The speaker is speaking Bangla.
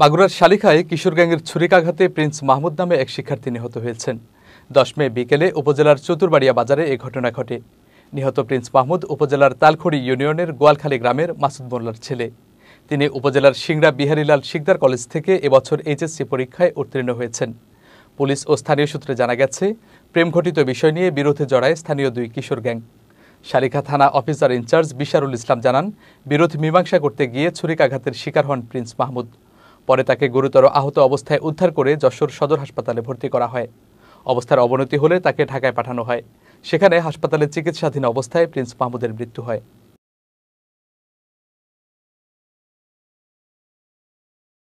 মাগুরার শালিখায় কিশোর গ্যাংয়ের ছুরিকাঘাতে প্রিন্স মাহমুদ নামে এক শিক্ষার্থী নিহত হয়েছেন দশ মে বিকেলে উপজেলার চতুরবাড়িয়া বাজারে এ ঘটনা ঘটে নিহত প্রিন্স মাহমুদ উপজেলার তালখড়ি ইউনিয়নের গোয়ালখালী গ্রামের মাসুদ মোল্লার ছেলে তিনি উপজেলার সিংড়া বিহারীলাল শিকদার কলেজ থেকে এবছর এইচএসসি পরীক্ষায় উত্তীর্ণ হয়েছেন পুলিশ ও স্থানীয় সূত্রে জানা গেছে প্রেমঘটিত বিষয় নিয়ে বিরোধে জড়ায় স্থানীয় দুই কিশোর গ্যাং শালিকা থানা অফিসার ইনচার্জ বিশারুল ইসলাম জানান বিরোধ মীমাংসা করতে গিয়ে ছুরিকাঘাতের শিকার হন প্রিন্স মাহমুদ পরে তাকে গুরুতর আহত অবস্থায় উদ্ধার করে যশোর সদর হাসপাতালে ভর্তি করা হয় অবস্থার অবনতি হলে তাকে ঢাকায় পাঠানো হয় সেখানে হাসপাতালে চিকিৎসাধীন অবস্থায় প্রিন্স মাহমুদের মৃত্যু হয়